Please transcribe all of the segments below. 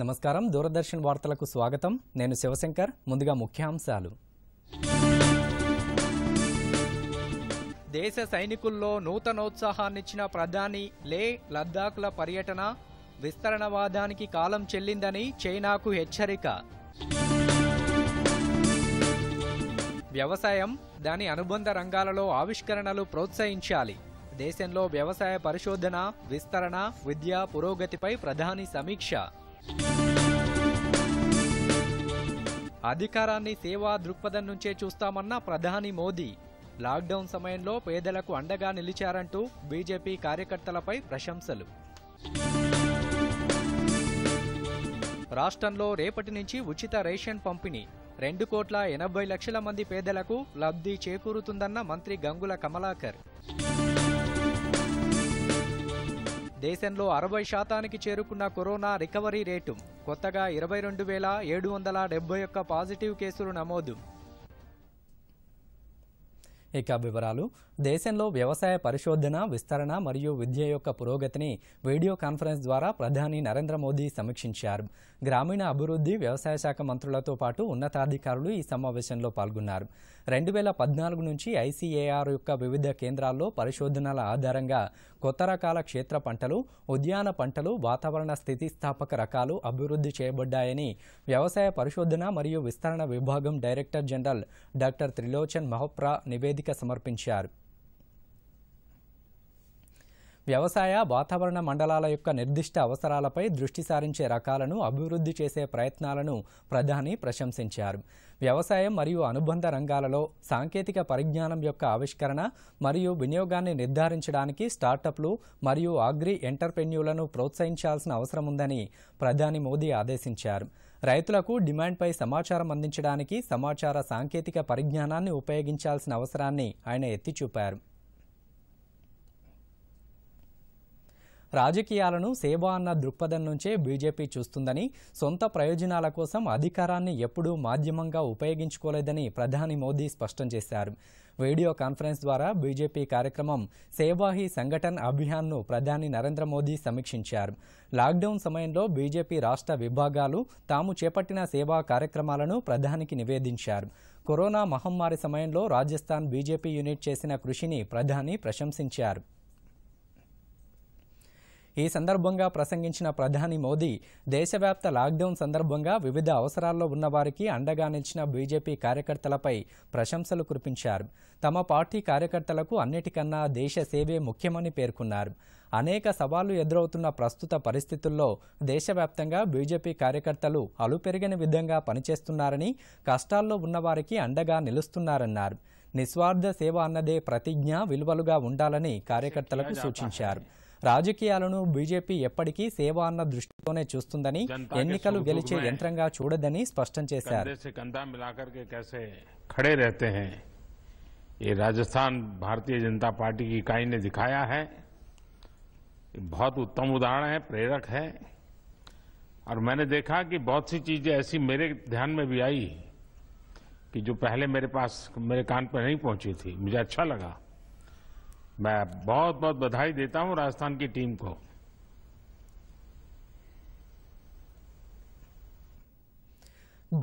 నమస్కారం దూరదర్శన్ వార్తలకు స్వాగతం నేను శివశంకర్ ముందుగా ముఖ్యాంశాలు దేశ సైనికుల్లో నూతనోత్సాహాన్నిచ్చిన ప్రధాని లే లద్దాఖ్ల పర్యటన విస్తరణవాదానికి కాలం చెల్లిందని చైనాకు హెచ్చరిక వ్యవసాయం దాని అనుబంధ రంగాలలో ఆవిష్కరణలు ప్రోత్సహించాలి దేశంలో వ్యవసాయ పరిశోధన విస్తరణ విద్య పురోగతిపై ప్రధాని సమీక్ష అధికారాన్ని సేవా దృక్పథం నుంచే చూస్తామన్న ప్రధాని మోదీ లాక్డౌన్ సమయంలో పేదలకు అండగా నిలిచారంటూ బీజేపీ కార్యకర్తలపై ప్రశంసలు రాష్ట్రంలో రేపటి నుంచి ఉచిత రేషన్ పంపిణీ రెండు కోట్ల ఎనభై లక్షల మంది పేదలకు లబ్ధి చేకూరుతుందన్న మంత్రి గంగుల కమలాకర్ దేశంలో అరవై శాతానికి చేరుకున్న కరోనా రికవరీ రేటు కొత్తగా ఇరవై రెండు వేల ఏడు వందల డెబ్బై ఒక్క పాజిటివ్ కేసులు నమోదు ఇక వివరాలు దేశంలో వ్యవసాయ పరిశోధన విస్తరణ మరియు విద్య యొక్క పురోగతిని వీడియో కాన్ఫరెన్స్ ద్వారా ప్రధాని నరేంద్ర మోదీ సమీక్షించారు గ్రామీణ అభివృద్ధి వ్యవసాయ శాఖ మంత్రులతో పాటు ఉన్నతాధికారులు ఈ సమావేశంలో పాల్గొన్నారు రెండు వేల పద్నాలుగు నుంచి ఐసీఏఆర్ యొక్క వివిధ కేంద్రాల్లో పరిశోధనల ఆధారంగా కొత్త రకాల క్షేత్ర పంటలు ఉద్యాన పంటలు వాతావరణ స్థితిస్థాపక రకాలు అభివృద్ధి చేయబడ్డాయని వ్యవసాయ పరిశోధన మరియు విస్తరణ విభాగం director general doctor Trilochan Mohapatra నివేదించారు నివేదిక సమర్పించారు వ్యవసాయ వాతావరణ మండలాల యొక్క నిర్దిష్ట అవసరాలపై దృష్టి సారించే రకాలను అభివృద్ధి చేసే ప్రయత్నాలను ప్రధాని ప్రశంసించారు వ్యవసాయం మరియు అనుబంధ రంగాలలో సాంకేతిక పరిజ్ఞానం యొక్క ఆవిష్కరణ మరియు వినియోగాన్ని నిర్ధారించడానికి స్టార్టప్లు మరియు అగ్రి ఎంటర్ప్రెన్యూలను ప్రోత్సహించాల్సిన అవసరం ఉందని ప్రధాని మోదీ ఆదేశించారు రైతులకు డిమాండ్పై సమాచారం అందించడానికి సమాచార సాంకేతిక పరిజ్ఞానాన్ని ఉపయోగించాల్సిన అవసరాన్ని ఆయన ఎత్తిచూపారు రాజకీయాలను సేవ అన్న దృక్పథం నుంచే బీజేపీ చూస్తుందని సొంత ప్రయోజనాల కోసం అధికారాన్ని ఎప్పుడూ మాధ్యమంగా ఉపయోగించుకోలేదని ప్రధాని మోదీ స్పష్టం చేశారు వీడియో కాన్ఫరెన్స్ ద్వారా బీజేపీ కార్యక్రమం సేవాహి సంఘటన్ అభియాన్ను ప్రధాని నరేంద్ర మోదీ సమీక్షించారు లాక్డౌన్ సమయంలో బీజేపీ రాష్ట్ర విభాగాలు తాము చేపట్టిన సేవా కార్యక్రమాలను ప్రధానికి నివేదించారు కరోనా మహమ్మారి సమయంలో రాజస్థాన్ బీజేపీ యూనిట్ చేసిన కృషిని ప్రధాని ప్రశంసించారు ఈ సందర్భంగా ప్రసంగించిన ప్రధాని మోదీ దేశవ్యాప్త లాక్డౌన్ సందర్భంగా వివిధ అవసరాల్లో ఉన్నవారికి అండగా నిలిచిన బీజేపీ కార్యకర్తలపై ప్రశంసలు కురిపించారు తమ పార్టీ కార్యకర్తలకు అన్నిటికన్నా దేశ సేవే ముఖ్యమని పేర్కొన్నారు అనేక సవాళ్లు ఎదురవుతున్న ప్రస్తుత పరిస్థితుల్లో దేశవ్యాప్తంగా బీజేపీ కార్యకర్తలు అలుపెరగని విధంగా పనిచేస్తున్నారని కష్టాల్లో ఉన్నవారికి అండగా నిలుస్తున్నారన్నారు నిస్వార్థ సేవ అన్నదే ప్రతిజ్ఞ విలువలుగా ఉండాలని కార్యకర్తలకు సూచించారు राजकीय बीजेपी एपड़की सेवा दृष्टि దృష్టితోనే చూస్తుందని ఎన్నికలు గెలిచే యంత్రంగా చూడదని స్పష్టం ये राजस्थान भारतीय जनता पार्टी की इकाई ने दिखाया है बहुत उत्तम उदाहरण है प्रेरक है और मैंने देखा कि बहुत सी चीजें ऐसी मेरे ध्यान में भी आई कि जो पहले मेरे पास मेरे कान पर नहीं पहुंची थी मुझे अच्छा लगा मैं बहुत बहुत बधाई देता हूं राजस्थान की टीम को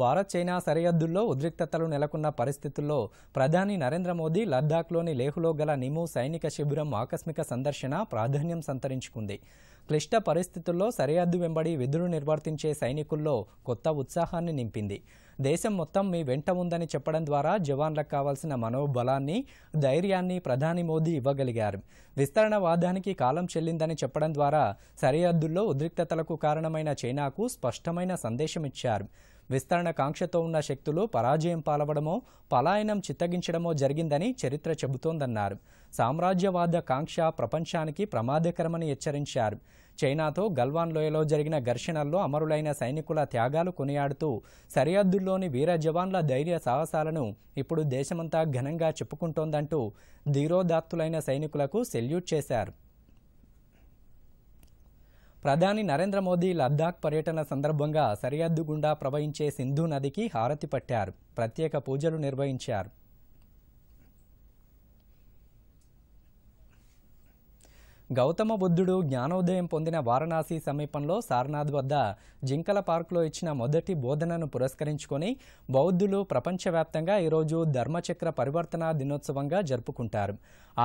భారత్ చైనా సరిహద్దుల్లో ఉద్రిక్తతలు నెలకొన్న పరిస్థితుల్లో ప్రధాని నరేంద్ర మోదీ లద్దాఖ్లోని లేహులో గల నిము సైనిక శిబిరం ఆకస్మిక సందర్శన ప్రాధాన్యం సంతరించుకుంది క్లిష్ట పరిస్థితుల్లో సరిహద్దు వెంబడి విధులు నిర్వర్తించే సైనికుల్లో కొత్త ఉత్సాహాన్ని నింపింది దేశం మొత్తం మీ వెంట ఉందని చెప్పడం ద్వారా జవాన్లకు కావాల్సిన మనోబలాన్ని ధైర్యాన్ని ప్రధాని మోదీ ఇవ్వగలిగారు విస్తరణ వాదానికి కాలం చెల్లిందని చెప్పడం ద్వారా సరిహద్దుల్లో ఉద్రిక్తతలకు కారణమైన చైనాకు స్పష్టమైన సందేశం ఇచ్చారు విస్తరణ కాంక్షతో ఉన్న శక్తులు పరాజయం పాలవడమో పలాయనం చిత్తగించడమో జరిగిందని చరిత్ర చెబుతోందన్నారు సామ్రాజ్యవాద కాంక్ష ప్రపంచానికి ప్రమాదకరమని హెచ్చరించారు చైనాతో గల్వాన్ లోయలో జరిగిన ఘర్షణల్లో అమరులైన సైనికుల త్యాగాలు కొనియాడుతూ సరిహద్దుల్లోని వీర జవాన్ల ధైర్య సాహసాలను ఇప్పుడు దేశమంతా ఘనంగా చెప్పుకుంటోందంటూ ధీరోదాత్తులైన సైనికులకు సెల్యూట్ చేశారు ప్రధాని నరేంద్ర మోదీ లద్దాఖ్ పర్యటన సందర్భంగా సరిహద్దు గుండా ప్రవహించే సింధు నదికి హారతి పట్టారు ప్రత్యేక పూజలు నిర్వహించారు గౌతమ బుద్ధుడు జ్ఞానోదయం పొందిన వారణాసి సమీపంలో సారనాథ్ వద్ద జింకల పార్కులో ఇచ్చిన మొదటి బోధనను పురస్కరించుకొని బౌద్ధులు ప్రపంచవ్యాప్తంగా ఈరోజు ధర్మచక్ర పరివర్తన దినోత్సవంగా జరుపుకుంటారు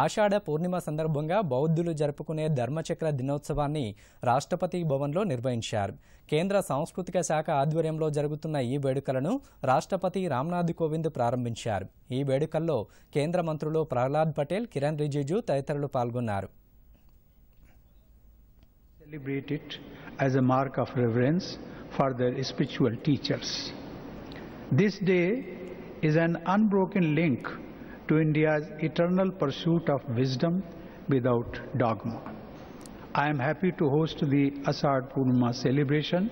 ఆషాఢ పూర్ణిమ సందర్భంగా బౌద్ధులు జరుపుకునే ధర్మచక్ర దినోత్సవాన్ని రాష్ట్రపతి భవన్లో నిర్వహించారు కేంద్ర సాంస్కృతిక శాఖ ఆధ్వర్యంలో జరుగుతున్న ఈ వేడుకలను రాష్ట్రపతి రామ్నాథ్ కోవింద్ ప్రారంభించారు ఈ వేడుకల్లో కేంద్ర మంత్రులు ప్రహ్లాద్ పటేల్ కిరణ్ రిజిజు తదితరులు పాల్గొన్నారు Celebrate it as a mark of reverence for their spiritual teachers. This day is an unbroken link to India's eternal pursuit of wisdom without dogma. I am happy to host the Asad Purnima celebration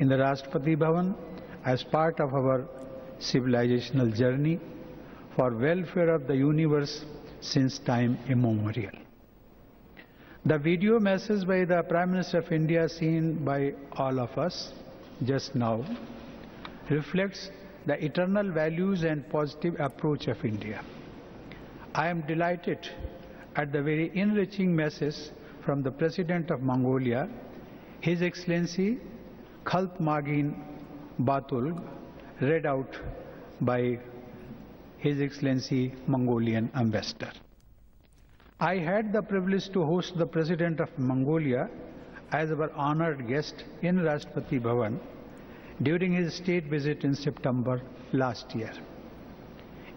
in the Rashtrapati Bhavan as part of our civilizational journey for welfare of the universe since time immemorial. The video message by the Prime Minister of India seen by all of us just now reflects the eternal values and positive approach of India. I am delighted at the very enriching message from the President of Mongolia, His Excellency Khalpmagin Batulg, read out by His Excellency Mongolian Ambassador. I had the privilege to host the President of Mongolia as our honored guest in Rashtrapati Bhavan during his state visit in September last year.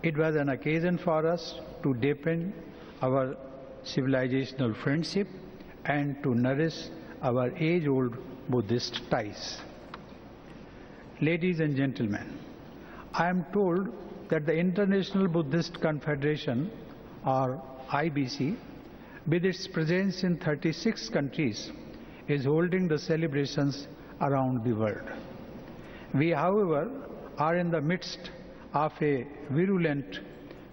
It was an occasion for us to deepen our civilizational friendship and to nourish our age-old Buddhist ties. Ladies and gentlemen, I am told that the International Buddhist Confederation, or IBC, with its presence in 36 countries, is holding the celebrations around the world. We, however, are in the midst of a virulent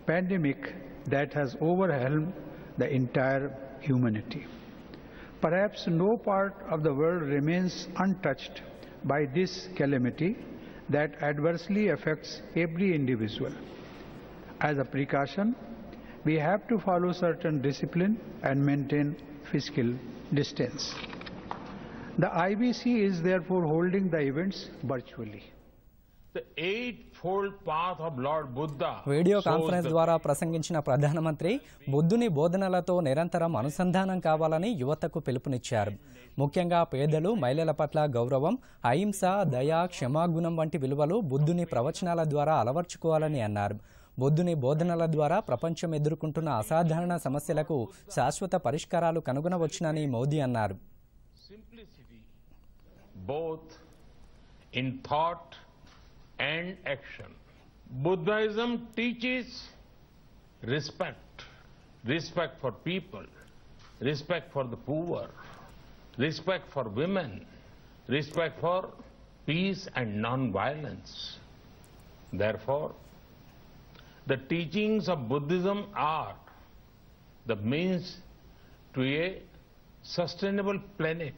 pandemic that has overwhelmed the entire humanity. Perhaps no part of the world remains untouched by this calamity that adversely affects every individual. As a precaution, we have to follow certain discipline and maintain physical distance. The IBC is therefore holding the events virtually. Video conference ద్వారా ప్రసంగించిన ప్రధానమంత్రి బుద్ధుని బోధనలతో నిరంతరం అనుసంధానం కావాలని యువతకు పిలుపునిచ్చారు ముఖ్యంగా పేదలు మహిళల పట్ల గౌరవం అహింస దయా క్షమాగుణం వంటి విలువలు బుద్ధుని ప్రవచనాల ద్వారా అలవర్చుకోవాలని అన్నారు బుద్ధుని బోధనల ద్వారా ప్రపంచం ఎదుర్కొంటున్న అసాధారణ సమస్యలకు శాశ్వత పరిష్కారాలు కనుగొనవచ్చునని మోదీ అన్నారు respect for women respect for peace and non violence therefore The teachings of Buddhism are the means to a sustainable planet.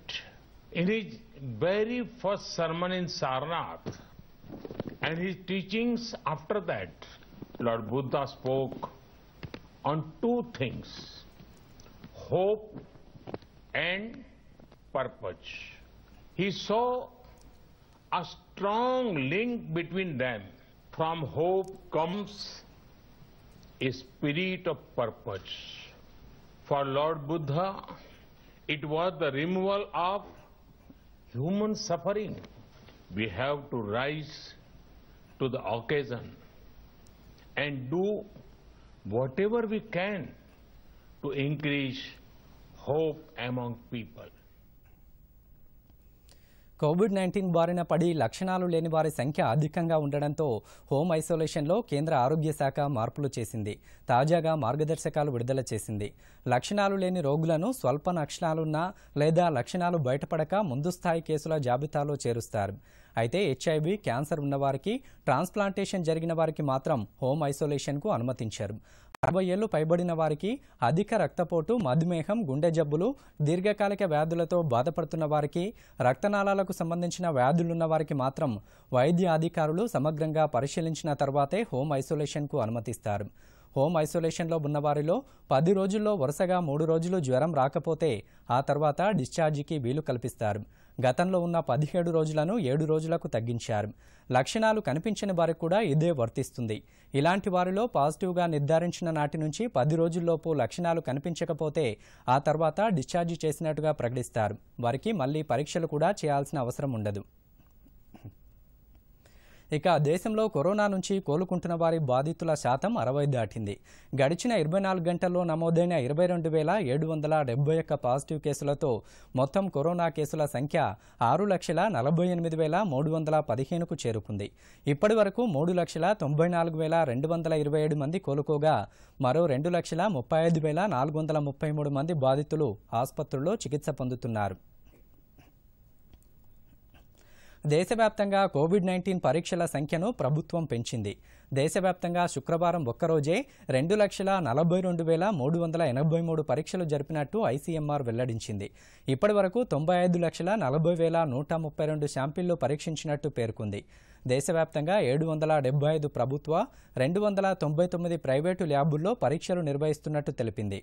In his very first sermon in Sarnath and his teachings after that, Lord Buddha spoke on two things hope and purpose. He saw a strong link between them. From hope comes a spirit of purpose. For Lord Buddha, it was the removal of human suffering. We have to rise to the occasion and do whatever we can to increase hope among people. Covid nineteen బారిన పడి లక్షణాలు లేని వారి సంఖ్య అధికంగా ఉండడంతో home ఐసోలేషన్లో కేంద్ర ఆరోగ్య శాఖ మార్పులు చేసింది తాజాగా మార్గదర్శకాలు విడుదల చేసింది లక్షణాలు లేని రోగులను స్వల్ప లక్షణాలున్నా లేదా లక్షణాలు బయటపడక ముందు స్థాయి కేసుల జాబితాలో చేరుస్తారు అయితే హెచ్ఐవి క్యాన్సర్ ఉన్నవారికి ట్రాన్స్ప్లాంటేషన్ జరిగిన వారికి మాత్రం హోమ్ ఐసోలేషన్కు అనుమతించారు అరవై ఏళ్ళు పైబడిన వారికి అధిక రక్తపోటు మధుమేహం గుండె జబ్బులు దీర్ఘకాలిక వ్యాధులతో బాధపడుతున్న వారికి రక్తనాళాలకు సంబంధించిన వ్యాధులున్న వారికి మాత్రం వైద్య అధికారులు సమగ్రంగా పరిశీలించిన తర్వాతే హోమ్ ఐసోలేషన్కు అనుమతిస్తారు హోమ్ ఐసోలేషన్లో ఉన్నవారిలో పది రోజుల్లో వరుసగా మూడు రోజులు జ్వరం రాకపోతే ఆ తర్వాత డిశ్చార్జికి వీలు కల్పిస్తారు గతంలో ఉన్న పదిహేడు రోజులను ఏడు రోజులకు తగ్గించారు లక్షణాలు కనిపించని వారికి కూడా ఇదే వర్తిస్తుంది ఇలాంటి వారిలో పాజిటివ్గా నిర్ధారించిన నాటి నుంచి పది రోజుల్లోపు లక్షణాలు కనిపించకపోతే ఆ తర్వాత డిశ్చార్జ్ చేసినట్టుగా ప్రకటిస్తారు వారికి మళ్ళీ పరీక్షలు కూడా చేయాల్సిన అవసరం ఉండదు ఇక దేశంలో కరోనా నుంచి కోలుకుంటున్న వారి బాధితుల శాతం అరవై దాటింది గడిచిన ఇరవై నాలుగు గంటల్లో నమోదైన ఇరవై రెండు వేల ఏడు వందల డెబ్బై ఒక్క పాజిటివ్ కేసులతో మొత్తం కరోనా కేసుల సంఖ్య ఆరు లక్షల నలభై ఎనిమిది వేల మూడు వందల పదిహేనుకు చేరుకుంది ఇప్పటి వరకు మూడు లక్షల తొంభై నాలుగు వేల రెండు వందల ఇరవై ఏడు మంది కోలుకోగా మరో రెండు లక్షల ముప్పై ఐదు వేల నాలుగు వందల ముప్పై మూడు మంది బాధితులు ఆసుపత్రుల్లో చికిత్స పొందుతున్నారు దేశవ్యాప్తంగా కోవిడ్ నైన్టీన్ పరీక్షల సంఖ్యను ప్రభుత్వం పెంచింది దేశవ్యాప్తంగా శుక్రవారం ఒక్కరోజే రెండు లక్షల నలభై రెండు వేల మూడు వందల ఎనభై మూడు పరీక్షలు జరిపినట్టు ఐసీఎంఆర్ వెల్లడించింది ఇప్పటి వరకు తొంభై ఐదు లక్షల నలభై వేల నూట ముప్పై రెండు శాంపిళ్లు పరీక్షించినట్టు పేర్కొంది దేశవ్యాప్తంగా ఏడు వందల డెబ్బై ఐదు ప్రభుత్వ రెండు వందల తొంభై తొమ్మిది ప్రైవేటు ల్యాబుల్లో పరీక్షలు నిర్వహిస్తున్నట్టు తెలిపింది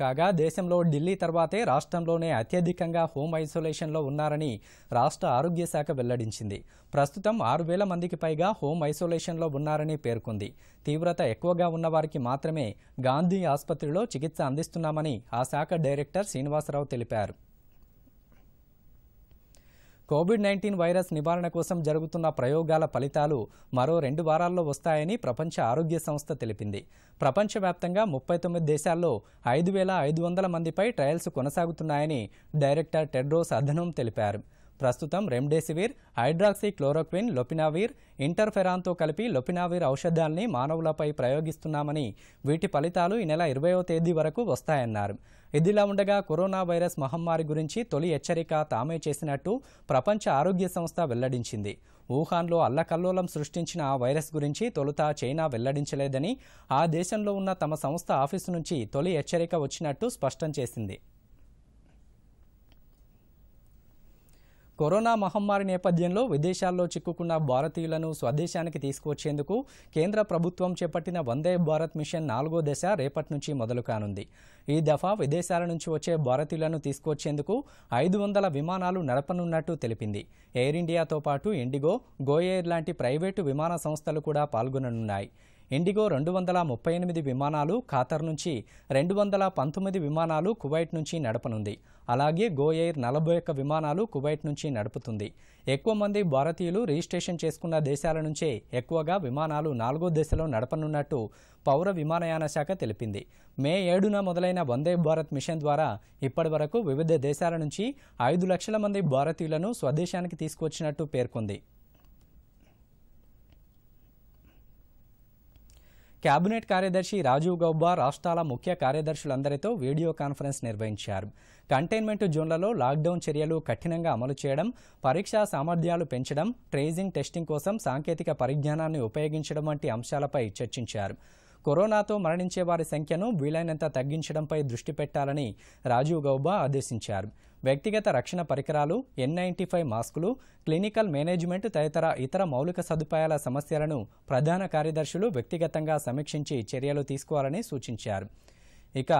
కాగా దేశంలో ఢిల్లీ తర్వాతే రాష్ట్రంలోనే అత్యధికంగా హోమ్ ఐసోలేషన్లో ఉన్నారని రాష్ట్ర ఆరోగ్య శాఖ వెల్లడించింది ప్రస్తుతం ఆరు వేల మందికి పైగా హోమ్ ఐసోలేషన్లో ఉన్నారని పేర్కొంది తీవ్రత ఎక్కువగా ఉన్నవారికి మాత్రమే గాంధీ ఆసుపత్రిలో చికిత్స అందిస్తున్నామని ఆ శాఖ డైరెక్టర్ శ్రీనివాసరావు తెలిపారు కోవిడ్ నైన్టీన్ వైరస్ నివారణ కోసం జరుగుతున్న ప్రయోగాల ఫలితాలు మరో రెండు వారాల్లో వస్తాయని ప్రపంచ ఆరోగ్య సంస్థ తెలిపింది ప్రపంచవ్యాప్తంగా ముప్పై తొమ్మిది దేశాల్లో ఐదు వేల ఐదు వందల మందిపై ట్రయల్స్ కొనసాగుతున్నాయని డైరెక్టర్ టెడ్రోస్ అధనం తెలిపారు ప్రస్తుతం రెమ్డెసివిర్ హైడ్రాక్సీ క్లోరోక్విన్ లొపినావీర్ ఇంటర్ఫెరాన్తో కలిపి లొపినావీర్ ఔషధాల్ని మానవులపై ప్రయోగిస్తున్నామని వీటి ఫలితాలు ఈ నెల ఇరవయో తేదీ వరకు వస్తాయన్నారు ఇదిలా ఉండగా కరోనా వైరస్ మహమ్మారి గురించి తొలి హెచ్చరిక తామే చేసినట్టు ప్రపంచ ఆరోగ్య సంస్థ వెల్లడించింది వుహాన్లో అల్లకల్లోలం సృష్టించిన ఆ వైరస్ గురించి తొలుత చైనా వెల్లడించలేదని ఆ దేశంలో ఉన్న తమ సంస్థ ఆఫీసు నుంచి తొలి హెచ్చరిక వచ్చినట్టు స్పష్టం చేసింది కరోనా మహమ్మారి నేపథ్యంలో విదేశాల్లో చిక్కుకున్న భారతీయులను స్వదేశానికి తీసుకువచ్చేందుకు కేంద్ర ప్రభుత్వం చేపట్టిన వందే భారత్ మిషన్ నాలుగో దశ రేపటి నుంచి మొదలు కానుంది ఈ దఫా విదేశాల నుంచి వచ్చే భారతీయులను తీసుకువచ్చేందుకు ఐదు వందల విమానాలు నడపనున్నట్టు తెలిపింది ఎయిర్ ఇండియాతో పాటు ఇండిగో గోయెయిర్ లాంటి ప్రైవేటు విమాన సంస్థలు కూడా పాల్గొననున్నాయి ఇండిగో రెండు వందల ముప్పై ఎనిమిది విమానాలు ఖాతర్ నుంచి రెండు వందల పంతొమ్మిది విమానాలు కువైట్ నుంచి నడపనుంది అలాగే గో ఎయిర్ నలభై ఒక్క విమానాలు కువైట్ నుంచి నడుపుతుంది ఎక్కువ మంది భారతీయులు రిజిస్ట్రేషన్ చేసుకున్న దేశాల నుంచే ఎక్కువగా విమానాలు నాలుగో దశలో నడపనున్నట్టు పౌర విమానయాన శాఖ తెలిపింది మే ఏడున మొదలైన వందే భారత్ మిషన్ ద్వారా ఇప్పటి వరకు వివిధ దేశాల నుంచి ఐదు లక్షల మంది భారతీయులను స్వదేశానికి తీసుకొచ్చినట్టు పేర్కొంది కేబినెట్ కార్యదర్శి రాజీవ్ గౌబా రాష్ట్రాల ముఖ్య కార్యదర్శులందరితో వీడియో కాన్ఫరెన్స్ నిర్వహించారు కంటైన్మెంట్ జోన్లలో లాక్డౌన్ చర్యలు కఠినంగా అమలు చేయడం పరీక్షా సామర్థ్యాలు పెంచడం ట్రేజింగ్ టెస్టింగ్ కోసం సాంకేతిక పరిజ్ఞానాన్ని ఉపయోగించడం వంటి అంశాలపై చర్చించారు కరోనాతో మరణించే వారి సంఖ్యను వీలైనంత తగ్గించడంపై దృష్టి పెట్టాలని రాజీవ్ గౌబా ఆదేశించారు వ్యక్తిగత రక్షణ పరికరాలు ఎన్ నైన్టీ ఫైవ్ మాస్కులు క్లినికల్ మేనేజ్మెంట్ తదితర ఇతర మౌలిక సదుపాయాల సమస్యలను ప్రధాన కార్యదర్శులు వ్యక్తిగతంగా సమీక్షించి చర్యలు తీసుకోవాలని సూచించారు ఇక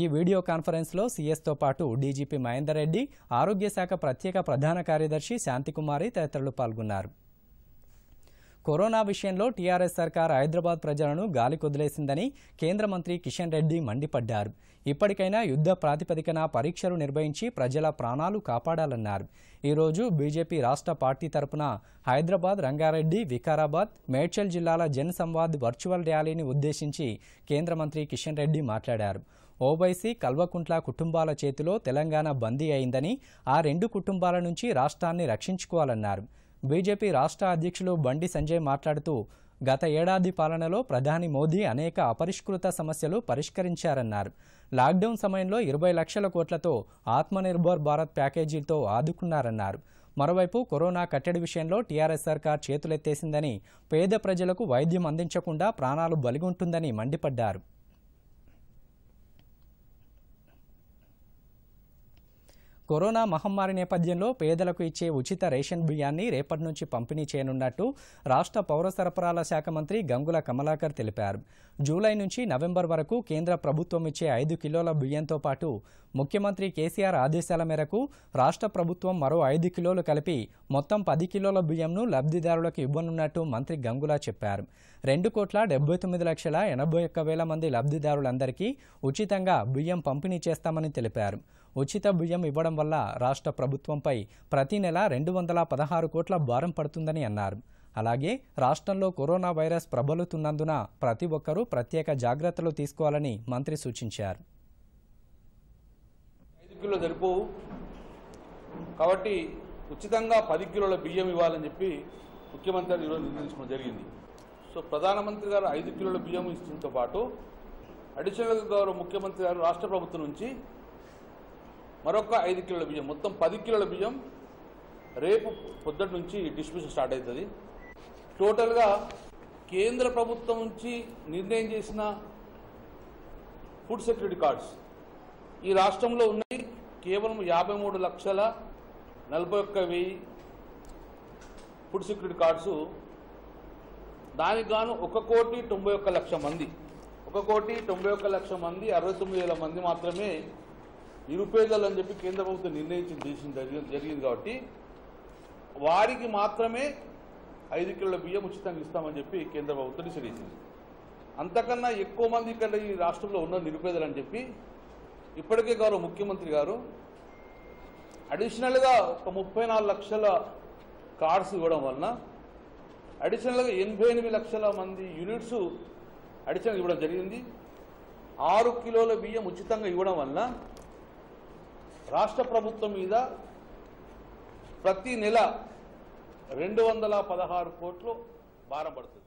ఈ వీడియో కాన్ఫరెన్స్లో సీఎస్తో పాటు డీజీపీ మహేందర్ రెడ్డి ఆరోగ్య శాఖ ప్రత్యేక ప్రధాన కార్యదర్శి శాంతికుమారి తదితరులు పాల్గొన్నారు కరోనా విషయంలో టీఆర్ఎస్ సర్కార్ హైదరాబాద్ ప్రజలను గాలి కుదిలేసిందని కేంద్ర మంత్రి కిషన్ రెడ్డి మండిపడ్డారు ఇప్పటికైనా యుద్ధ ప్రాతిపదికన పరీక్షలు నిర్వహించి ప్రజల ప్రాణాలు కాపాడాలన్నారు ఈరోజు బీజేపీ రాష్ట్ర పార్టీ తరపున హైదరాబాద్ రంగారెడ్డి వికారాబాద్ మేడ్చల్ జిల్లాల జన్ సంవాద్ వర్చువల్ ర్యాలీని ఉద్దేశించి కేంద్ర మంత్రి కిషన్ రెడ్డి మాట్లాడారు ఓవైసీ కల్వకుంట్ల కుటుంబాల చేతిలో తెలంగాణ బందీ అయిందని ఆ రెండు కుటుంబాల నుంచి రాష్ట్రాన్ని రక్షించుకోవాలన్నారు బీజేపీ రాష్ట్ర అధ్యక్షులు బండి సంజయ్ మాట్లాడుతూ గత ఏడాది పాలనలో ప్రధాని మోదీ అనేక అపరిష్కృత సమస్యలు పరిష్కరించారన్నారు లాక్డౌన్ సమయంలో ఇరవై లక్షల కోట్లతో ఆత్మనిర్భర్ భారత్ ప్యాకేజీతో ఆదుకున్నారన్నారు మరోవైపు కరోనా కట్టడి విషయంలో టీఆర్ఎస్ సర్కార్ చేతులెత్తేసిందని పేద ప్రజలకు వైద్యం అందించకుండా ప్రాణాలు బలిగుంటుందని మండిపడ్డారు కరోనా మహమ్మారి నేపథ్యంలో పేదలకు ఇచ్చే ఉచిత రేషన్ బియ్యాన్ని రేపటి నుంచి పంపిణీ చేయనున్నట్టు రాష్ట్ర పౌర సరఫరాల శాఖ మంత్రి గంగుల కమలాకర్ తెలిపారు జూలై నుంచి నవంబర్ వరకు కేంద్ర ప్రభుత్వం ఇచ్చే ఐదు కిలోల బియ్యంతో పాటు ముఖ్యమంత్రి కేసీఆర్ ఆదేశాల మేరకు రాష్ట్ర ప్రభుత్వం మరో ఐదు కిలోలు కలిపి మొత్తం పది కిలోల బియ్యంను లబ్ధిదారులకు ఇవ్వనున్నట్టు మంత్రి గంగుల చెప్పారు రెండు కోట్ల డెబ్బై తొమ్మిది లక్షల ఎనభై ఒక్క వేల మంది లబ్ధిదారులందరికీ ఉచితంగా బియ్యం పంపిణీ చేస్తామని తెలిపారు ఉచిత బియ్యం ఇవ్వడం వల్ల రాష్ట్ర ప్రభుత్వంపై ప్రతి నెల రెండు వందల పదహారు కోట్ల భారం పడుతుందని అన్నారు అలాగే రాష్ట్రంలో కరోనా వైరస్ ప్రబలుతున్నందున ప్రతి ఒక్కరూ ప్రత్యేక జాగ్రత్తలు తీసుకోవాలని మంత్రి సూచించారు కాబట్టి ఉచితంగా పది కిలోల బియ్యం ఇవ్వాలని చెప్పి ముఖ్యమంత్రి గారు ఈరోజు నిర్ణయించడం జరిగింది సో ప్రధానమంత్రి గారు ఐదు కిలోల బియ్యం ఇచ్చడంతో పాటు అడిషనల్గా గౌరవ ముఖ్యమంత్రి గారు రాష్ట్ర ప్రభుత్వం నుంచి మరొక ఐదు కిలోల బియ్యం మొత్తం పది కిలోల బియ్యం రేపు పొద్దుటి నుంచి డిస్ట్రిబ్యూషన్ స్టార్ట్ అవుతుంది టోటల్గా కేంద్ర ప్రభుత్వం నుంచి నిర్ణయం చేసిన ఫుడ్ సెక్యూరిటీ కార్డ్స్ ఈ రాష్ట్రంలో ఉన్నాయి కేవలం యాభై మూడు లక్షల నలభై ఒక్క వెయ్యి ఫుడ్ సెక్యూరిటీ కార్డ్స్ దానికి గాను ఒక కోటి తొంభై ఒక్క లక్ష మంది ఒక కోటి తొంభై ఒక్క లక్ష మంది అరవై తొమ్మిది వేల మంది మాత్రమే నిరుపేదలు అని చెప్పి కేంద్ర ప్రభుత్వం నిర్ణయించిన దేశం జరిగింది కాబట్టి వారికి మాత్రమే ఐదు కిలోల బియ్యం ఉచితంగా ఇస్తామని చెప్పి కేంద్ర ప్రభుత్వం నిషేధించింది అంతకన్నా ఎక్కువ మంది ఇక్కడ ఈ రాష్ట్రంలో ఉన్న నిరుపేదలు అని చెప్పి ఇప్పటికే గౌరవ ముఖ్యమంత్రి గారు అడిషనల్గా ఒక ముప్పై లక్షల కార్డ్స్ ఇవ్వడం వలన అడిషనల్గా ఎనభై లక్షల మంది యూనిట్స్ అడిషనల్ ఇవ్వడం జరిగింది ఆరు కిలోల బియ్యం ఉచితంగా ఇవ్వడం వలన రాష్ట్ర ప్రభుత్వం మీద ప్రతి నెల రెండు వందల పదహారు కోట్లు భారం పడుతుంది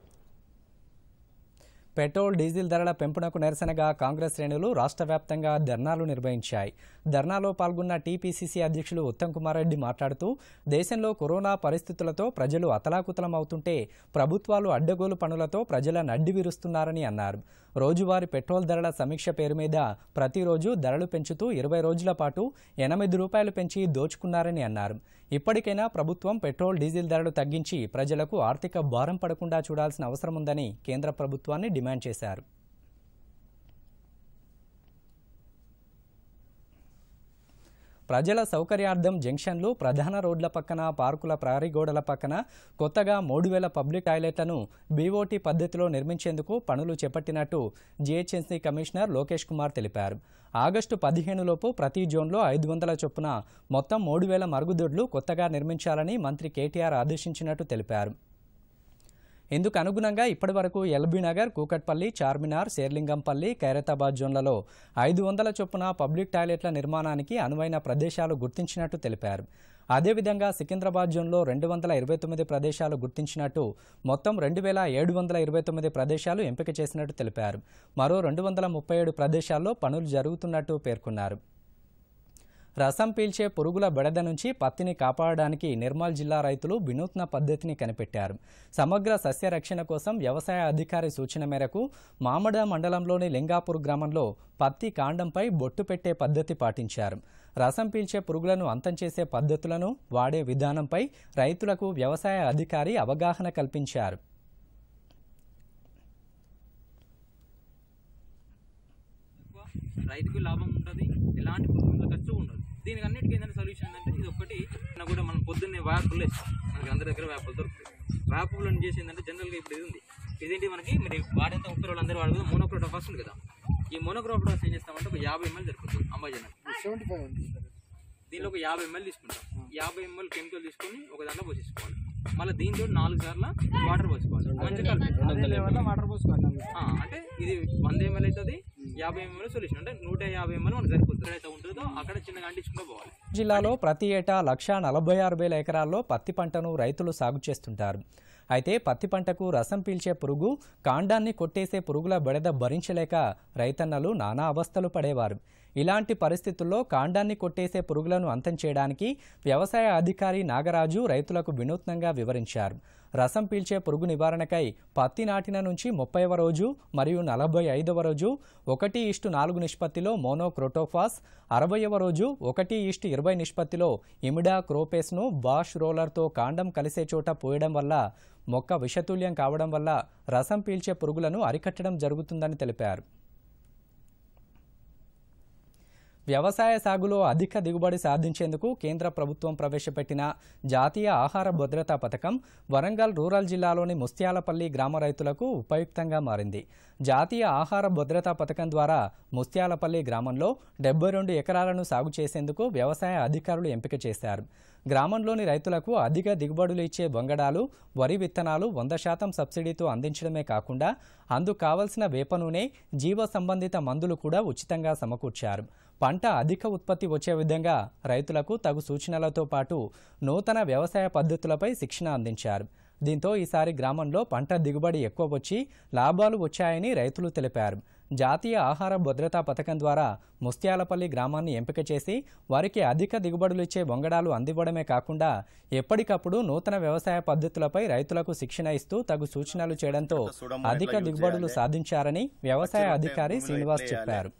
పెట్రోల్ డీజిల్ ధరల పెంపునకు నిరసనగా కాంగ్రెస్ శ్రేణులు రాష్ట్ర వ్యాప్తంగా ధర్నాలు నిర్వహించాయి ధర్నాలో పాల్గొన్న టీపీసీసీ అధ్యక్షులు ఉత్తమ్ కుమార్ రెడ్డి మాట్లాడుతూ దేశంలో కరోనా పరిస్థితులతో ప్రజలు అతలాకుతలం అవుతుంటే ప్రభుత్వాలు అడ్డగోలు పనులతో ప్రజలను విరుస్తున్నారని అన్నారు రోజువారీ పెట్రోల్ ధరల సమీక్ష పేరు మీద ప్రతిరోజు ధరలు పెంచుతూ ఇరవై రోజుల పాటు ఎనిమిది రూపాయలు పెంచి దోచుకున్నారని అన్నారు ఇప్పటికైనా ప్రభుత్వం పెట్రోల్ డీజిల్ ధరలు తగ్గించి ప్రజలకు ఆర్థిక భారం పడకుండా చూడాల్సిన అవసరం ఉందని కేంద్ర ప్రభుత్వాన్ని డిమాండ్ చేశారు ప్రజల సౌకర్యార్థం జంక్షన్లు ప్రధాన రోడ్ల పక్కన పార్కుల ప్రారీ గోడల పక్కన కొత్తగా మూడు వేల పబ్లిక్ టాయిలెట్లను బీఓటీ పద్ధతిలో నిర్మించేందుకు పనులు చేపట్టినట్టు జీహెచ్ఎంసీ కమిషనర్ లోకేష్ కుమార్ తెలిపారు ఆగస్టు పదిహేనులోపు ప్రతి జోన్లో ఐదు వందల చొప్పున మొత్తం మూడు వేల మరుగుదొడ్లు కొత్తగా నిర్మించాలని మంత్రి కేటీఆర్ ఆదేశించినట్టు తెలిపారు ఇందుకు అనుగుణంగా ఇప్పటి వరకు ఎల్బీ నగర్ కూకట్పల్లి చార్మినార్ శేర్లింగంపల్లి ఖైరతాబాద్ జోన్లలో ఐదు వందల చొప్పున పబ్లిక్ టాయిలెట్ల నిర్మాణానికి అనువైన ప్రదేశాలు గుర్తించినట్టు తెలిపారు అదేవిధంగా సికింద్రాబాద్ జోన్లో రెండు వందల ఇరవై తొమ్మిది ప్రదేశాలు గుర్తించినట్టు మొత్తం రెండు వేల ఏడు వందల ఇరవై తొమ్మిది ప్రదేశాలు ఎంపిక చేసినట్టు తెలిపారు మరో రెండు వందల ముప్పై ఏడు ప్రదేశాల్లో పనులు జరుగుతున్నట్టు పేర్కొన్నారు రసం పీల్చే పురుగుల బెడద నుంచి పత్తిని కాపాడడానికి నిర్మల్ జిల్లా రైతులు వినూత్న పద్ధతిని కనిపెట్టారు సమగ్ర సస్య రక్షణ కోసం వ్యవసాయ అధికారి సూచన మేరకు మామడ మండలంలోని లింగాపూర్ గ్రామంలో పత్తి కాండంపై బొట్టు పెట్టే పద్ధతి పాటించారు రసం పీల్చే పురుగులను అంతం చేసే పద్ధతులను వాడే విధానంపై రైతులకు వ్యవసాయ అధికారి అవగాహన కల్పించారు రైతుకు లాభం ఉండదు ఎలాంటి పురుగుల ఖర్చు ఉండదు దీనికి అన్నిటికీ ఏంటంటే సొల్యూషన్ ఏంటంటే ఇది ఒకటి కూడా మనం పొద్దున్నే లేదు మనకి అందరి దగ్గర వేపులు దొరుకుతాయి వేపులు అని చేసి ఏంటంటే జనరల్గా ఇప్పుడు ఇది ఉంది ఇదేంటి మనకి మరి వాడేంత ముప్పై రోజులు అందరూ వాడదు ఫస్ట్ ఉంది కదా ఈ మోనోక్రోటోఫాస్ ఏం చేస్తామంటే ఒక యాభై ఎంఎల్ దొరుకుతుంది అంబాజన్ సెవెంటీ ఫైవ్ దీనిలో ఒక యాభై ఎంఎల్ తీసుకుంటాం యాభై ఎంఎల్ కెమికల్ తీసుకొని ఒక దాంట్లో పోసేసుకోవాలి మళ్ళీ దీంతో నాలుగు సార్లు వాటర్ పోసుకోవాలి వాటర్ పోసుకోవాలి అంటే ఇది వంద ఎంఎల్ అవుతుంది యాభై ఎంఎల్ సొల్యూషన్ అంటే నూట యాభై ఎంఎల్ మనకు సరిపోతుంది అయితే ఉంటుందో అక్కడ చిన్నగా అంటించుకుంటూ పోవాలి జిల్లాలో ప్రతి ఏటా లక్ష నలభై ఆరు వేల ఎకరాల్లో పత్తి పంటను రైతులు సాగు చేస్తుంటారు అయితే పత్తి పంటకు రసం పీల్చే పురుగు కాండాన్ని కొట్టేసే పురుగుల బెడద భరించలేక రైతన్నలు నానా అవస్థలు పడేవారు ఇలాంటి పరిస్థితుల్లో కాండాన్ని కొట్టేసే పురుగులను అంతం చేయడానికి వ్యవసాయ అధికారి నాగరాజు రైతులకు వినూత్నంగా వివరించారు రసం పీల్చే పురుగు నివారణకై పత్తి నాటిన నుంచి ముప్పైవ రోజు మరియు నలభై ఐదవ రోజు ఒకటి ఇష్టు నాలుగు నిష్పత్తిలో మోనోక్రోటోఫాస్ అరవయవ రోజు ఒకటి ఇష్టు ఇరవై నిష్పత్తిలో ఇమిడా క్రోపేస్ను బాష్ రోలర్తో కాండం కలిసే చోట పోయడం వల్ల మొక్క విషతుల్యం కావడం వల్ల రసం పీల్చే పురుగులను అరికట్టడం జరుగుతుందని తెలిపారు వ్యవసాయ సాగులో అధిక దిగుబడి సాధించేందుకు కేంద్ర ప్రభుత్వం ప్రవేశపెట్టిన జాతీయ ఆహార భద్రతా పథకం వరంగల్ రూరల్ జిల్లాలోని ముస్త్యాలపల్లి గ్రామ రైతులకు ఉపయుక్తంగా మారింది జాతీయ ఆహార భద్రతా పథకం ద్వారా ముస్త్యాలపల్లి గ్రామంలో డెబ్బై రెండు ఎకరాలను సాగు చేసేందుకు వ్యవసాయ అధికారులు ఎంపిక చేశారు గ్రామంలోని రైతులకు అధిక దిగుబడులు ఇచ్చే వంగడాలు వరి విత్తనాలు వంద శాతం సబ్సిడీతో అందించడమే కాకుండా అందుకు కావలసిన వేప నూనె జీవ సంబంధిత మందులు కూడా ఉచితంగా సమకూర్చారు పంట అధిక ఉత్పత్తి వచ్చే విధంగా రైతులకు తగు సూచనలతో పాటు నూతన వ్యవసాయ పద్ధతులపై శిక్షణ అందించారు దీంతో ఈసారి గ్రామంలో పంట దిగుబడి ఎక్కువ వచ్చి లాభాలు వచ్చాయని రైతులు తెలిపారు జాతీయ ఆహార భద్రతా పథకం ద్వారా ముస్త్యాలపల్లి గ్రామాన్ని ఎంపిక చేసి వారికి అధిక దిగుబడులు ఇచ్చే బొంగడాలు అందివ్వడమే కాకుండా ఎప్పటికప్పుడు నూతన వ్యవసాయ పద్ధతులపై రైతులకు శిక్షణ ఇస్తూ తగు సూచనలు చేయడంతో అధిక దిగుబడులు సాధించారని వ్యవసాయ అధికారి శ్రీనివాస్ చెప్పారు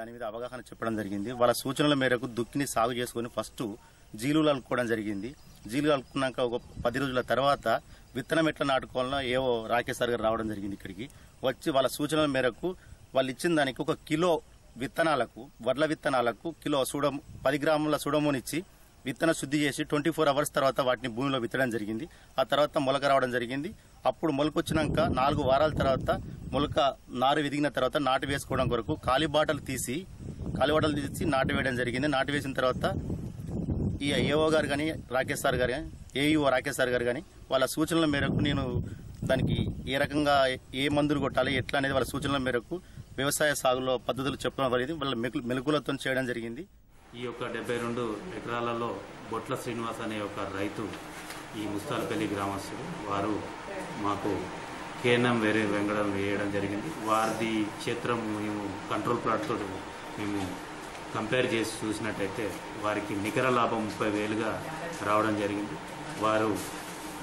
దాని మీద అవగాహన చెప్పడం జరిగింది వాళ్ళ సూచనల మేరకు దుక్కిని సాగు చేసుకుని ఫస్ట్ జీలులు అల్లుకోవడం జరిగింది జీలు అలుక్కున్నాక ఒక పది రోజుల తర్వాత విత్తనం ఎట్లా నాటుకోవాలన్నా ఏవో రాకేష్ సార్ గారు రావడం జరిగింది ఇక్కడికి వచ్చి వాళ్ళ సూచనల మేరకు వాళ్ళు ఇచ్చిన దానికి ఒక కిలో విత్తనాలకు వడ్ల విత్తనాలకు కిలో సూడ పది గ్రాముల సూడమోనిచ్చి విత్తన శుద్ధి చేసి ట్వంటీ ఫోర్ అవర్స్ తర్వాత వాటిని భూమిలో విత్తడం జరిగింది ఆ తర్వాత మొలక రావడం జరిగింది అప్పుడు మొలకొచ్చినాక నాలుగు వారాల తర్వాత మొలక నారు విదిగిన తర్వాత నాటు వేసుకోవడం కొరకు కాలిబాటలు తీసి కాలిబాటలు తీసి నాటు వేయడం జరిగింది నాటు వేసిన తర్వాత ఈ ఏఓ గారు కానీ రాకేష్ సార్ గారు కానీ ఏఈఓ రాకేష్ సార్ గారు కానీ వాళ్ళ సూచనల మేరకు నేను దానికి ఏ రకంగా ఏ మందులు కొట్టాలి ఎట్లా అనేది వాళ్ళ సూచనల మేరకు వ్యవసాయ సాగులో పద్ధతులు చెప్పడం అనేది వాళ్ళ మెలకులతో చేయడం జరిగింది ఈ యొక్క డెబ్బై రెండు ఎకరాలలో బొట్ల శ్రీనివాస్ అనే ఒక రైతు ఈ ముస్తాల్పల్లి గ్రామస్తుడు వారు మాకు కేనం వేరే వెంగడం వేయడం జరిగింది వారిది క్షేత్రం మేము కంట్రోల్ ప్లాట్తో మేము కంపేర్ చేసి చూసినట్టయితే వారికి నికర లాభం ముప్పై వేలుగా రావడం జరిగింది వారు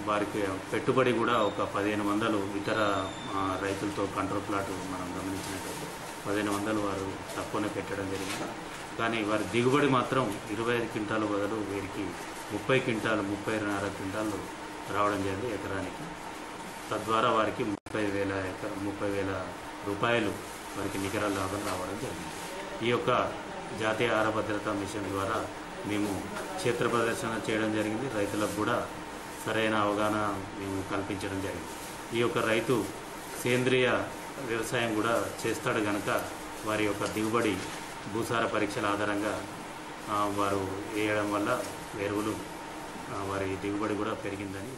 వారికి పెట్టుబడి కూడా ఒక పదిహేను వందలు ఇతర రైతులతో కంట్రోల్ ప్లాట్ మనం గమనించినట్లయితే పదిహేను వందలు వారు తక్కువనే పెట్టడం జరిగింది కానీ వారి దిగుబడి మాత్రం ఇరవై ఐదు క్వింటాలు బదులు వీరికి ముప్పై క్వింటాలు ముప్పై నాలుగు క్వింటాలు రావడం జరిగింది ఎకరానికి తద్వారా వారికి ముప్పై వేల ఎకర ముప్పై వేల రూపాయలు వారికి నికర లాభం రావడం జరిగింది ఈ యొక్క జాతీయ ఆహార భద్రతా మిషన్ ద్వారా మేము క్షేత్ర ప్రదర్శన చేయడం జరిగింది రైతులకు కూడా సరైన అవగాహన మేము కల్పించడం జరిగింది ఈ యొక్క రైతు సేంద్రియ వ్యవసాయం కూడా చేస్తాడు కనుక వారి యొక్క దిగుబడి భూసార పరీక్షల ఆధారంగా వారు వేయడం వల్ల ఎరువులు వారి దిగుబడి కూడా పెరిగిందని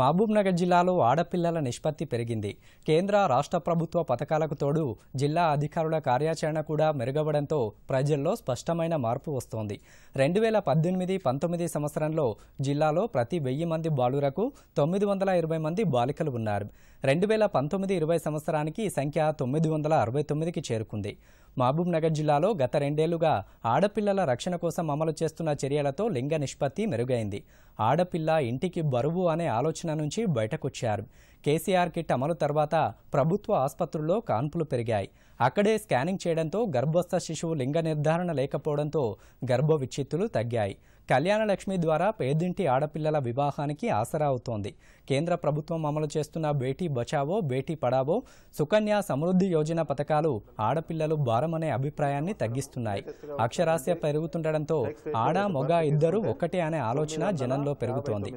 మహబూబ్నగర్ జిల్లాలో ఆడపిల్లల నిష్పత్తి పెరిగింది కేంద్ర రాష్ట్ర ప్రభుత్వ పథకాలకు తోడు జిల్లా అధికారుల కార్యాచరణ కూడా మెరుగవడంతో ప్రజల్లో స్పష్టమైన మార్పు వస్తోంది రెండు వేల పద్దెనిమిది పంతొమ్మిది సంవత్సరంలో జిల్లాలో ప్రతి వెయ్యి మంది బాలురకు తొమ్మిది వందల ఇరవై మంది బాలికలు ఉన్నారు రెండు వేల పంతొమ్మిది ఇరవై సంవత్సరానికి ఈ సంఖ్య తొమ్మిది వందల అరవై తొమ్మిదికి చేరుకుంది మహబూబ్నగర్ జిల్లాలో గత రెండేళ్లుగా ఆడపిల్లల రక్షణ కోసం అమలు చేస్తున్న చర్యలతో లింగ నిష్పత్తి మెరుగైంది ఆడపిల్ల ఇంటికి బరువు అనే ఆలోచన నుంచి బయటకొచ్చారు కేసీఆర్ కిట్ అమలు తర్వాత ప్రభుత్వ ఆసుపత్రుల్లో కాన్పులు పెరిగాయి అక్కడే స్కానింగ్ చేయడంతో గర్భస్థ శిశువు లింగ నిర్ధారణ లేకపోవడంతో గర్భ విచ్చిత్తులు తగ్గాయి కళ్యాణలక్ష్మి ద్వారా పేదింటి ఆడపిల్లల వివాహానికి ఆసరా అవుతోంది కేంద్ర ప్రభుత్వం అమలు చేస్తున్న బేటీ బచావో బేటీ పడావో సుకన్య సమృద్ధి యోజన పథకాలు ఆడపిల్లలు భారమనే అభిప్రాయాన్ని తగ్గిస్తున్నాయి అక్షరాస్య పెరుగుతుండటంతో ఆడ మొగ ఇద్దరు ఒక్కటే అనే ఆలోచన జనంలో పెరుగుతోంది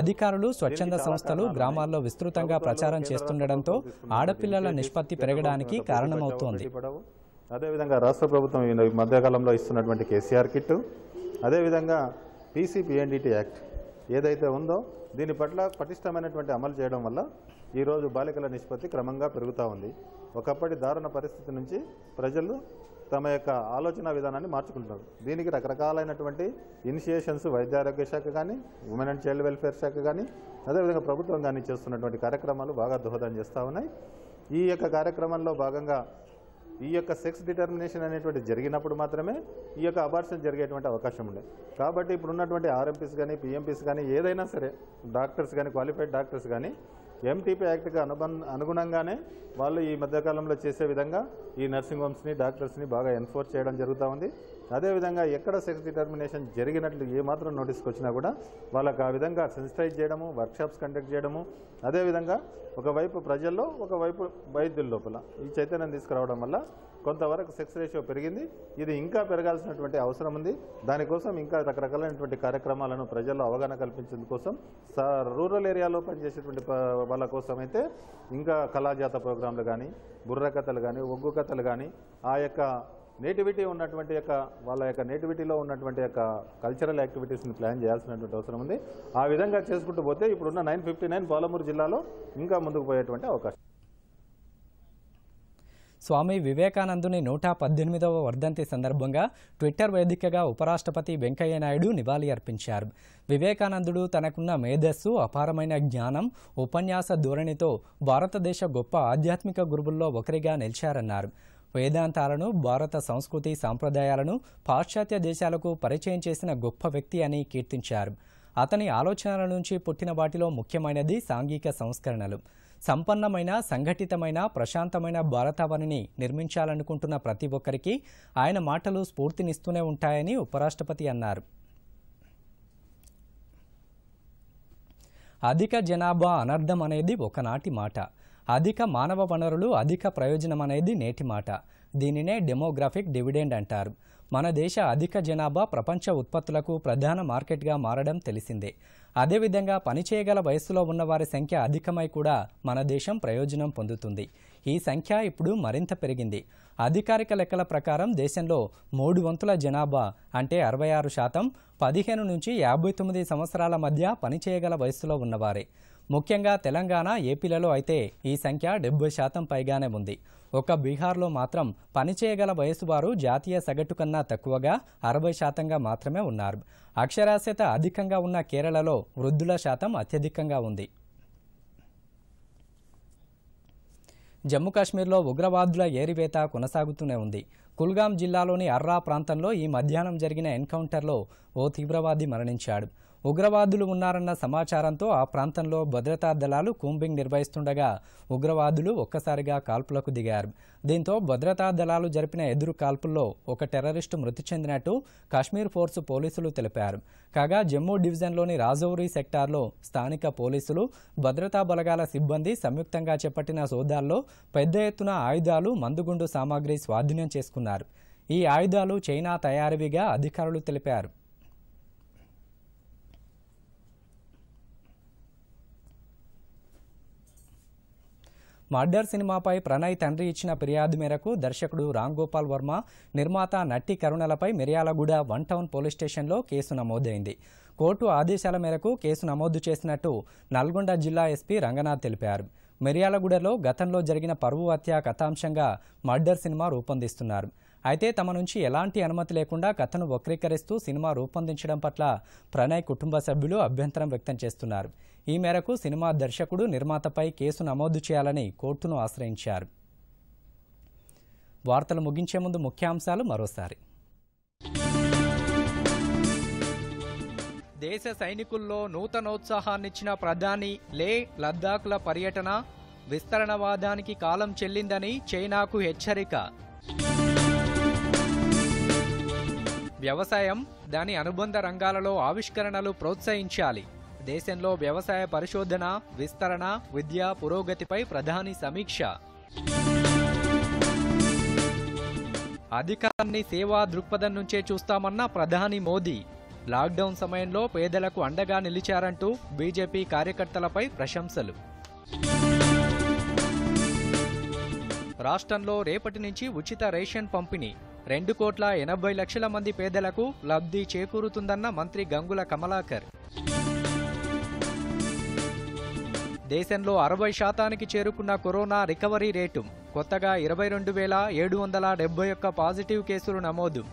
అధికారులు స్వచ్ఛంద సంస్థలు గ్రామాల్లో విస్తృతంగా ప్రచారం చేస్తుండటంతో ఆడపిల్లల నిష్పత్తి పెరగడానికి కారణమవుతోంది అదేవిధంగా రాష్ట్ర ప్రభుత్వం ఈ మధ్యకాలంలో ఇస్తున్నటువంటి కేసీఆర్ కిట్టు అదేవిధంగా పీసీపీఎన్డిటీ యాక్ట్ ఏదైతే ఉందో దీని పట్ల పటిష్టమైనటువంటి అమలు చేయడం వల్ల ఈరోజు బాలికల నిష్పత్తి క్రమంగా పెరుగుతూ ఉంది ఒకప్పటి దారుణ పరిస్థితి నుంచి ప్రజలు తమ యొక్క ఆలోచన విధానాన్ని మార్చుకుంటారు దీనికి రకరకాలైనటువంటి ఇనిషియేషన్స్ వైద్యారోగ్య శాఖ కానీ ఉమెన్ అండ్ చైల్డ్ వెల్ఫేర్ శాఖ కానీ అదేవిధంగా ప్రభుత్వం కానీ చేస్తున్నటువంటి కార్యక్రమాలు బాగా దోహదం చేస్తూ ఉన్నాయి ఈ యొక్క కార్యక్రమంలో భాగంగా ఈ యొక్క సెక్స్ డిటర్మినేషన్ అనేటువంటి జరిగినప్పుడు మాత్రమే ఈ యొక్క అబార్షన్ జరిగేటువంటి అవకాశం ఉండే కాబట్టి ఇప్పుడున్నటువంటి ఆర్ఎంపీస్ కానీ పిఎంపీస్ కానీ ఏదైనా సరే డాక్టర్స్ కానీ క్వాలిఫైడ్ డాక్టర్స్ కానీ ఎంటీపీ యాక్ట్కి అనుబం అనుగుణంగానే వాళ్ళు ఈ మధ్యకాలంలో చేసే విధంగా ఈ నర్సింగ్ హోమ్స్ని డాక్టర్స్ని బాగా ఎన్ఫోర్స్ చేయడం జరుగుతూ ఉంది అదేవిధంగా ఎక్కడ సెక్స్ డిటర్మినేషన్ జరిగినట్లు ఏమాత్రం నోటీస్కి వచ్చినా కూడా వాళ్ళకు ఆ విధంగా సెన్సిటైజ్ చేయడము వర్క్షాప్స్ కండక్ట్ చేయడము అదేవిధంగా ఒకవైపు ప్రజల్లో ఒకవైపు వైద్యుల లోపల ఈ చైతన్యం తీసుకురావడం వల్ల కొంతవరకు సెక్స్ రేషియో పెరిగింది ఇది ఇంకా పెరగాల్సినటువంటి అవసరం ఉంది దానికోసం ఇంకా రకరకాలైనటువంటి కార్యక్రమాలను ప్రజల్లో అవగాహన కల్పించేందు కోసం రూరల్ ఏరియాలో పనిచేసేటువంటి వాళ్ళ కోసం అయితే ఇంకా కళాజాత ప్రోగ్రాంలు కానీ బుర్ర కథలు కానీ ఒగ్గు కథలు కానీ ఆ యొక్క నేటివిటీ ఉన్నటువంటి యొక్క వాళ్ళ యొక్క నేటివిటీలో ఉన్నటువంటి యొక్క కల్చరల్ యాక్టివిటీస్ని ప్లాన్ చేయాల్సినటువంటి అవసరం ఉంది ఆ విధంగా చేసుకుంటూ పోతే ఇప్పుడున్న నైన్ ఫిఫ్టీ నైన్ పాలమూరు జిల్లాలో ఇంకా ముందుకు పోయేటువంటి అవకాశం స్వామి వివేకానందుని నూట పద్దెనిమిదవ వర్ధంతి సందర్భంగా ట్విట్టర్ వేదికగా ఉపరాష్ట్రపతి వెంకయ్య నాయుడు నివాళి అర్పించారు వివేకానందుడు తనకున్న మేధస్సు అపారమైన జ్ఞానం ఉపన్యాస ధోరణితో భారతదేశ గొప్ప ఆధ్యాత్మిక గురువుల్లో ఒకరిగా నిలిచారన్నారు వేదాంతాలను భారత సంస్కృతి సాంప్రదాయాలను పాశ్చాత్య దేశాలకు పరిచయం చేసిన గొప్ప వ్యక్తి అని కీర్తించారు అతని ఆలోచనల నుంచి పుట్టిన వాటిలో ముఖ్యమైనది సాంఘిక సంస్కరణలు సంపన్నమైన సంఘటితమైన ప్రశాంతమైన భారతావనిని నిర్మించాలనుకుంటున్న ప్రతి ఒక్కరికి ఆయన మాటలు స్ఫూర్తినిస్తూనే ఉంటాయని ఉపరాష్ట్రపతి అన్నారు అధిక జనాభా అనర్థం అనేది ఒకనాటి మాట అధిక మానవ వనరులు అధిక ప్రయోజనం అనేది నేటి మాట దీనినే డెమోగ్రాఫిక్ డివిడెండ్ అంటారు మన దేశ అధిక జనాభా ప్రపంచ ఉత్పత్తులకు ప్రధాన మార్కెట్గా మారడం తెలిసిందే అదేవిధంగా పనిచేయగల వయస్సులో ఉన్నవారి సంఖ్య అధికమై కూడా మన దేశం ప్రయోజనం పొందుతుంది ఈ సంఖ్య ఇప్పుడు మరింత పెరిగింది అధికారిక లెక్కల ప్రకారం దేశంలో మూడు వంతుల జనాభా అంటే అరవై ఆరు శాతం పదిహేను నుంచి యాభై తొమ్మిది సంవత్సరాల మధ్య పనిచేయగల వయస్సులో ఉన్నవారే ముఖ్యంగా తెలంగాణ ఏపీలలో అయితే ఈ సంఖ్య డెబ్బై శాతం పైగానే ఉంది ఒక బీహార్లో మాత్రం పనిచేయగల వయసు వారు జాతీయ సగటు కన్నా తక్కువగా అరవై శాతంగా మాత్రమే ఉన్నారు అక్షరాస్యత అధికంగా ఉన్న కేరళలో వృద్ధుల శాతం అత్యధికంగా ఉంది జమ్మూ కాశ్మీర్లో ఉగ్రవాదుల ఏరివేత కొనసాగుతూనే ఉంది కుల్గాం జిల్లాలోని అర్రా ప్రాంతంలో ఈ మధ్యాహ్నం జరిగిన ఎన్కౌంటర్లో ఓ తీవ్రవాది మరణించాడు ఉగ్రవాదులు ఉన్నారన్న సమాచారంతో ఆ ప్రాంతంలో భద్రతా దళాలు కూంబింగ్ నిర్వహిస్తుండగా ఉగ్రవాదులు ఒక్కసారిగా కాల్పులకు దిగారు దీంతో భద్రతా దళాలు జరిపిన ఎదురు కాల్పుల్లో ఒక టెర్రరిస్టు మృతి చెందినట్టు కాశ్మీర్ ఫోర్సు పోలీసులు తెలిపారు కాగా జమ్మూ డివిజన్లోని రాజౌరి సెక్టార్లో స్థానిక పోలీసులు భద్రతా బలగాల సిబ్బంది సంయుక్తంగా చేపట్టిన సోదాల్లో పెద్ద ఎత్తున ఆయుధాలు మందుగుండు సామాగ్రి స్వాధీనం చేసుకున్నారు ఈ ఆయుధాలు చైనా తయారీవిగా అధికారులు తెలిపారు మర్డర్ సినిమాపై ప్రణయ్ తండ్రి ఇచ్చిన ఫిర్యాదు మేరకు దర్శకుడు రామ్ గోపాల్ వర్మ నిర్మాత నట్టి కరుణలపై మిర్యాలగూడ వన్ టౌన్ పోలీస్ స్టేషన్లో కేసు నమోదైంది కోర్టు ఆదేశాల మేరకు కేసు నమోదు చేసినట్టు నల్గొండ జిల్లా ఎస్పీ రంగనాథ్ తెలిపారు మిర్యాలగూడలో గతంలో జరిగిన పరువు హత్య కథాంశంగా మర్డర్ సినిమా రూపొందిస్తున్నారు అయితే తమ నుంచి ఎలాంటి అనుమతి లేకుండా కథను వక్రీకరిస్తూ సినిమా రూపొందించడం పట్ల ప్రణయ్ కుటుంబ సభ్యులు అభ్యంతరం వ్యక్తం చేస్తున్నారు ఈ మేరకు సినిమా దర్శకుడు నిర్మాతపై కేసు నమోదు చేయాలని కోర్టును ఆశ్రయించారు వార్తలు ముగించే ముందు ముఖ్యాంశాలు మరోసారి దేశ సైనికుల్లో నూతనోత్సాహాన్నిచ్చిన ప్రధాని లే లద్దాఖ్ల పర్యటన విస్తరణవాదానికి కాలం చెల్లిందని చైనాకు హెచ్చరిక వ్యవసాయం దాని అనుబంధ రంగాలలో ఆవిష్కరణలు ప్రోత్సహించాలి దేశంలో వ్యవసాయ పరిశోధన విస్తరణ విద్య పురోగతిపై ప్రధాని సమీక్ష అధికారాన్ని సేవా దృక్పథం నుంచే చూస్తామన్న ప్రధాని మోదీ లాక్డౌన్ సమయంలో పేదలకు అండగా నిలిచారంటూ బీజేపీ కార్యకర్తలపై ప్రశంసలు రాష్ట్రంలో రేపటి నుంచి ఉచిత రేషన్ పంపిణీ రెండు కోట్ల ఎనభై లక్షల మంది పేదలకు లబ్ధి చేకూరుతుందన్న మంత్రి గంగుల కమలాకర్ దేశంలో అరవై శాతానికి చేరుకున్న కరోనా రికవరీ రేటు కొత్తగా ఇరవై రెండు వేల ఏడు వందల డెబ్బై ఒక్క పాజిటివ్ కేసులు నమోదు